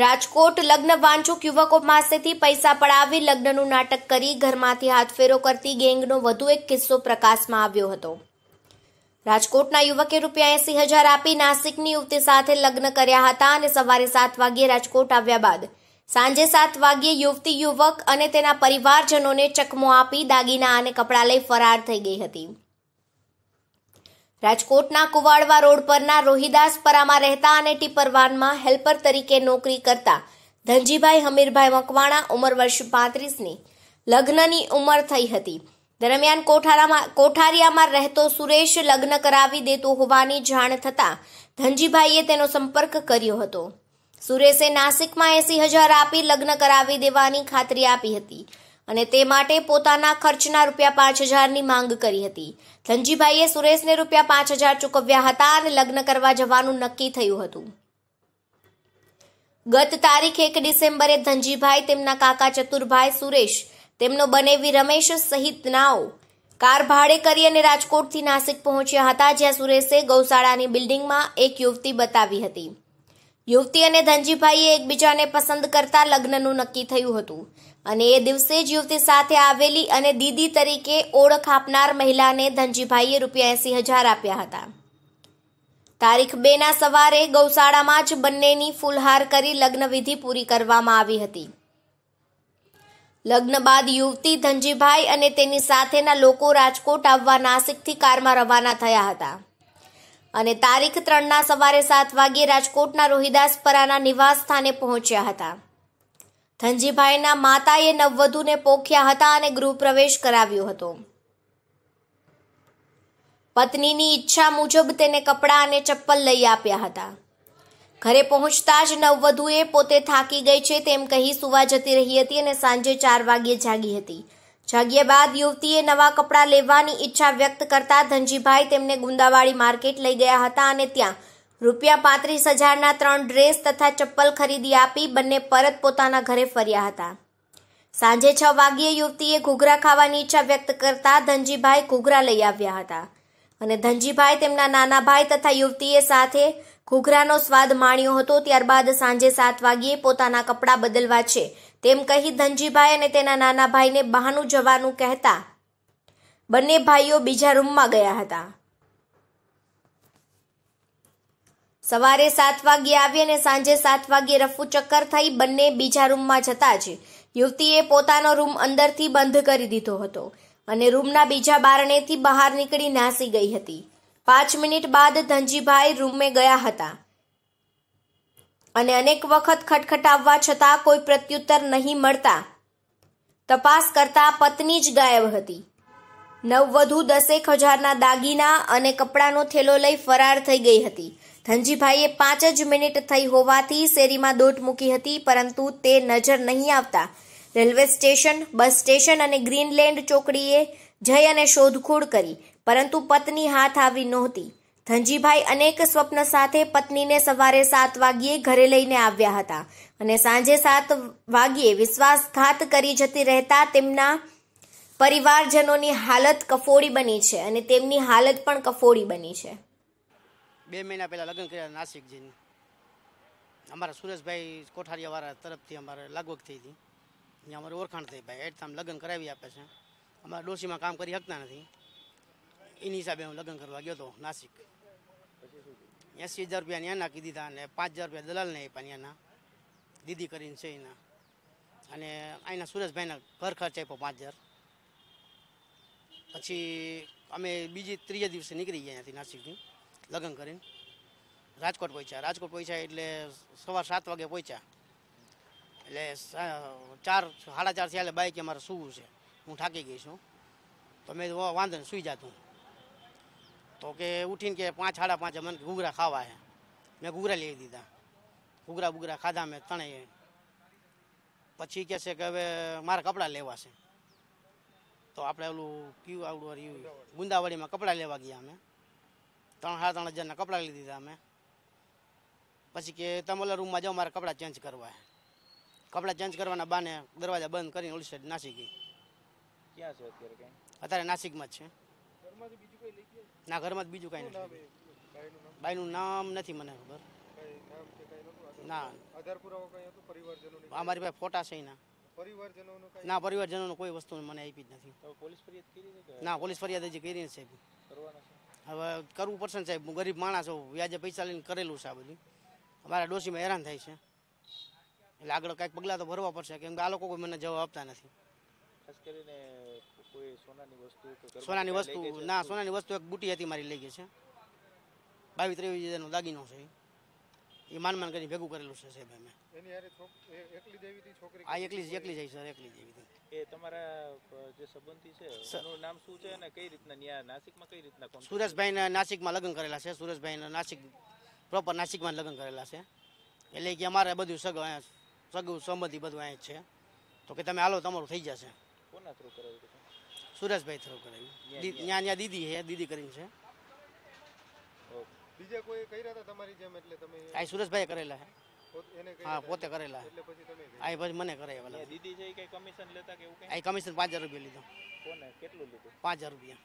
રાજકોટ લગ્ન વાંચુક યુવકો પાસેથી પૈસા પડાવી લગ્નનું નાટક કરી ઘરમાંથી હાથફેરો કરતી ગેંગનો વધુ એક કિસ્સો પ્રકાશમાં આવ્યો હતો રાજકોટના યુવકે રૂપિયા એસી હજાર આપી નાસિકની યુવતી સાથે લગ્ન કર્યા હતા અને સવારે સાત વાગ્યે રાજકોટ આવ્યા બાદ સાંજે સાત વાગ્યે યુવતી યુવક અને તેના પરિવારજનોને ચકમો આપી દાગીના અને કપડાં લઈ ફરાર થઈ ગઈ હતી રાજકોટના કુવાડવા રોડ પરના રોહિદાસ પરામાં રહેતા અને ટીપરવાનમાં હેલ્પર તરીકે નોકરી કરતા ધનજીભાઈ હમીરભાઈ મકવાણા ઉંમર વર્ષ પાંત્રીસની લગ્નની ઉંમર થઈ હતી દરમિયાન કોઠારામાં કોઠારિયામાં રહેતો સુરેશ લગ્ન કરાવી દેતો હોવાની જાણ થતાં ધનજીભાઈએ તેનો સંપર્ક કર્યો હતો સુરેશે નાસિકમાં એસી હજાર આપી લગ્ન કરાવી દેવાની ખાતરી આપી હતી અને તે માટે પોતાના ખર્ચના રૂપિયા પાંચ હજારની માંગ કરી હતી ધનજીભાઈએ સુરેશને રૂપિયા પાંચ હજાર ચૂકવ્યા હતા અને લગ્ન કરવા જવાનું નક્કી થયું હતું ગત તારીખ એક ડિસેમ્બરે ધનજીભાઈ તેમના કાકા ચતુરભાઈ સુરેશ તેમનો બનેવી રમેશ સહિત નાઓ કાર ભાડે કરી અને રાજકોટથી નાસિક પહોંચ્યા હતા જ્યાં સુરેશે ગૌશાળાની બિલ્ડિંગમાં એક યુવતી બતાવી હતી યુવતી અને ધનજીભાઈએ એકબીજાને પસંદ કરતા લગ્નનું નક્કી થયું હતું અને એ દિવસે જ યુવતી સાથે આવેલી અને દીદી તરીકે ઓળખ આપનાર મહિલાને ધનજીભાઈએ રૂપિયા એસી હજાર આપ્યા હતા તારીખ બે ના સવારે ગૌશાળામાં જ બંનેની ફૂલહાર કરી લગ્નવિધિ પૂરી કરવામાં આવી હતી લગ્ન બાદ યુવતી ધનજીભાઈ અને તેની સાથેના લોકો રાજકોટ આવવા નાસિકથી કારમાં રવાના થયા હતા અને તારીખ ત્રણના સવારે સાત વાગ્યે રાજકોટના રોહિદાસપરાના નિવાસ સ્થાને પહોંચ્યા હતા ધનજીભાઈના માતાએ નવવધુને પોખ્યા હતા અને ગૃહપ્રવેશ કરાવ્યો હતો પત્નીની ઈચ્છા મુજબ તેને કપડાં અને ચપ્પલ લઈ આપ્યા હતા ઘરે પહોંચતા જ નવવધુએ પોતે થાકી ગઈ છે તેમ કહી સુવા જતી રહી હતી અને સાંજે ચાર વાગ્યે જાગી હતી જાગ્યા બાદ યુવતીએ નવા કપડાં લેવાની ઈચ્છા વ્યક્ત કરતા ધનજીભાઈ તેમને ગુંદાવાડી માર્કેટ લઈ ગયા હતા અને ત્યાં રૂપિયા પાંત્રીસ હજારના ત્રણ ડ્રેસ તથા ચપ્પલ ખરીદી આપી બંને પરત પોતાના ઘરે ફર્યા હતા સાંજે છ વાગ્યે યુવતીએ ઘૂઘરા ખાવાની ઈચ્છા વ્યક્ત કરતા ધનજીભાઈ ઘૂઘરા લઈ આવ્યા હતા અને ધનજીભાઈ તેમના નાના ભાઈ તથા યુવતીએ સાથે ઘૂઘરાનો સ્વાદ માણ્યો હતો ત્યારબાદ સાંજે સાત વાગ્યે પોતાના કપડાં બદલવા છે તેમ કહી ધનજીભાઈ અને તેના નાના ભાઈને બહાનું જવાનું કહેતા બંને ભાઈઓ બીજા રૂમમાં ગયા હતા સવારે સાત વાગે આવી અને સાંજે સાત વાગે રફુ ચક્કર થઈ બંને બીજા રૂમમાં જતા જ યુવતીએ પોતાનો રૂમ અંદરથી બંધ કરી દીધો હતો અને રૂમના બીજા બારણેથી બહાર નીકળી નાસી ગઈ હતી પાંચ મિનિટ બાદ ધનજીભાઈ રૂમે ગયા હતા અને અનેક વખત ખટખટાવવા છતાં કોઈ પ્રત્યુત્તર નહીં મળતા તપાસ કરતા પત્ની જ ગાયબ હતી નવવધુ દસેક હજારના દાગીના અને કપડાનો થેલો લઈ ફરાર થઈ ગઈ હતી ધનજીભાઈએ પાંચ જ મિનિટ થઈ હોવાથી શેરીમાં દોટ મૂકી હતી પરંતુ તે નજર નહીં આવતા રેલવે સ્ટેશન બસ સ્ટેશન અને ગ્રીનલેન્ડ ચોકડીએ જઈ અને શોધખોળ કરી પરંતુ પત્ની હાથ આવી નહોતી ધનજીભાઈ અનેક સ્વપ્ન સાથે પત્નીને સવારે સાત વાગ્યે ઘરે લઈને આવ્યા હતા અને સાંજે સાત વાગ્યે વિશ્વાસઘાત કરી જતી રહેતા તેમના પરિવારજનોની હાલત કફોડી બની છે અને તેમની હાલત પણ કફોડી બની છે બે મહિના પહેલા લગ્ન કર્યા નાસિક જઈને અમારા સુરેશભાઈ કોઠારીયાવાળા તરફથી અમારે લગભગ થઈ હતી અહીંયા અમારે ઓળખાણ થઈ ભાઈ એટ લગ્ન કરાવી આપે છે અમારા ડોશીમાં કામ કરી શકતા નથી એની હિસાબે હું લગ્ન કરવા ગયો હતો નાસિક એસી હજાર રૂપિયા ત્યાં નાખી દીધા અને પાંચ હજાર રૂપિયા દલાલને આપ્યા એના દીદી કરીને છે એના અને અહીંના સુરેશભાઈના ઘર ખર્ચ આપ્યો પાંચ હજાર પછી અમે બીજી ત્રીજા દિવસે નીકળી ગયા અહીંયાથી નાસિકથી લગ્ન કરીને રાજકોટ પહોંચ્યા રાજકોટ પહોંચ્યા એટલે સવાર સાત વાગે પહોંચ્યા એટલે ચાર સાડા ચાર થયા એટલે બાઈક અમારે સૂવું છે હું થાકી ગઈ છું તો મેં વાંધો ને સુઈ જાતું તો કે ઉઠીને કે પાંચ સાડા પાંચે મને ઘૂઘરા ખાવા હે મેં ઘૂઘરા લઈ દીધા ઘૂઘરા બુઘરા ખાધા મેં ત્રણેય પછી કહે છે કે હવે મારા કપડાં લેવા છે તો આપણે ઓલું કયું આવડું ગુંદાવાડીમાં કપડાં લેવા ગયા અમે ત્રણ સાડા ત્રણ હજારના કપડાં લઈ દીધા અમે પછી કે તમારા રૂમમાં જાઓ મારે કપડાં ચેન્જ કરવા હે કપડાં ચેન્જ કરવાના બાને દરવાજા બંધ કરીને ઓલી સાઈડ નાસી ગઈ ક્યાં છે અત્યારે અત્યારે નાસિકમાં જ છે ના ઘરમાં બીજું કઈ નથી બાઈનું નામ નથી મને ખબર ના અમારી પાસે ફોટા છે એના ના પરિવારજનોનો કોઈ વસ્તુ મને આપી જ નથી ના પોલીસ ફરિયાદ હજી કરી છે હવે કરવું પડશે સાહેબ હું ગરીબ માણસ હોઉં વ્યાજે પૈસા લઈને કરેલું છે આ બધું અમારા ડોશીમાં હેરાન થાય છે એટલે આગળ કાંઈક પગલાં તો ભરવા પડશે કેમ કે આ લોકો કોઈ મને જવાબ આપતા નથી ખાસ કરીને સોનાની વસ્તુ ના સોનાની વસ્તુ એક બુટી હતી મારી લઈ ગઈ છે બાવીસ ત્રેવીસ હજારનો દાગીનો છે એ માન માન કરીને ભેગું કરેલું છે સાહેબ અમે આ એકલી એકલી જઈ સર એકલી દેવી હતી જે સંબંધી છે નામ શું છે કઈ રીતના ન્યા નાસિકમાં સુરેશભાઈ નાસિકમાં લગ્ન કરેલા છે સુરેશભાઈ નાસિક પ્રોપર નાસિકમાં લગ્ન કરેલા છે એટલે કે અમારે બધું સગ અહીંયા સગું સંબંધી બધું અહીંયા છે તો કે તમે હાલો તમારું થઈ જશે કોના થ્રુ કરાવ્યું સુરેશભાઈ થ્રુ કરીને ત્યાં ત્યાં દીદી છે દીદી કરીને છે બીજા કોઈ કર્યા હતા તમારી જેમ એટલે તમે આ સુરજભાઈ કરેલા છે હા પોતે કરેલા એટલે પછી તમે આ પછી મને કરાયેલા દીદી છે કઈ કમિશન લેતા કે એવું કઈ આ કમિશન હજાર રૂપિયા લીધો કોને કેટલું લીધું 5000 રૂપિયા